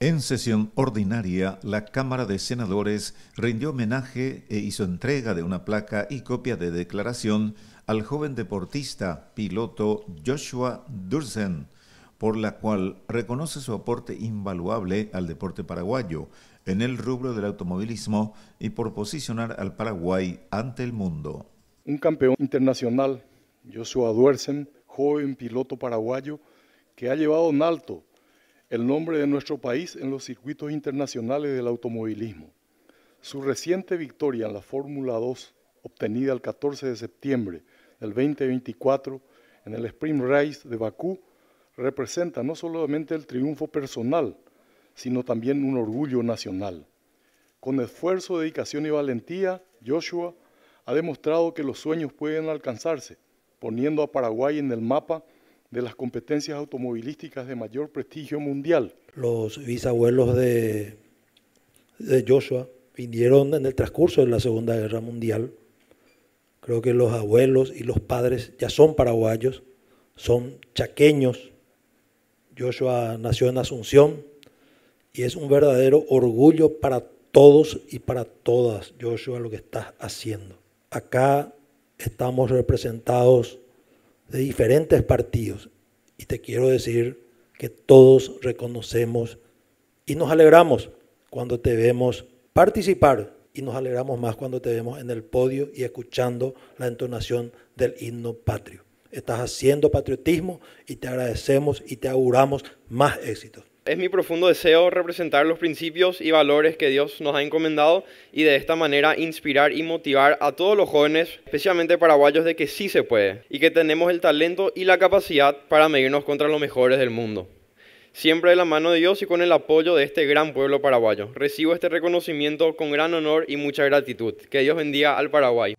En sesión ordinaria, la Cámara de Senadores rindió homenaje e hizo entrega de una placa y copia de declaración al joven deportista piloto Joshua Dursen, por la cual reconoce su aporte invaluable al deporte paraguayo en el rubro del automovilismo y por posicionar al Paraguay ante el mundo. Un campeón internacional, Joshua Dursen, joven piloto paraguayo, que ha llevado en alto el nombre de nuestro país en los circuitos internacionales del automovilismo. Su reciente victoria en la Fórmula 2, obtenida el 14 de septiembre del 2024 en el Spring Race de Bakú, representa no solamente el triunfo personal, sino también un orgullo nacional. Con esfuerzo, dedicación y valentía, Joshua ha demostrado que los sueños pueden alcanzarse, poniendo a Paraguay en el mapa de las competencias automovilísticas de mayor prestigio mundial. Los bisabuelos de, Joshua vinieron en el transcurso de la Segunda Guerra Mundial. Creo que los abuelos y los padres ya son paraguayos, son chaqueños. Joshua nació en Asunción y es un verdadero orgullo para todos y para todas, Joshua, lo que estás haciendo. Acá estamos representados de diferentes partidos. Y te quiero decir que todos reconocemos y nos alegramos cuando te vemos participar y nos alegramos más cuando te vemos en el podio y escuchando la entonación del himno patrio. Estás haciendo patriotismo y te agradecemos y te auguramos más éxitos. Es mi profundo deseo representar los principios y valores que Dios nos ha encomendado y de esta manera inspirar y motivar a todos los jóvenes, especialmente paraguayos, de que sí se puede y que tenemos el talento y la capacidad para medirnos contra los mejores del mundo. Siempre de la mano de Dios y con el apoyo de este gran pueblo paraguayo. Recibo este reconocimiento con gran honor y mucha gratitud. Que Dios bendiga al Paraguay.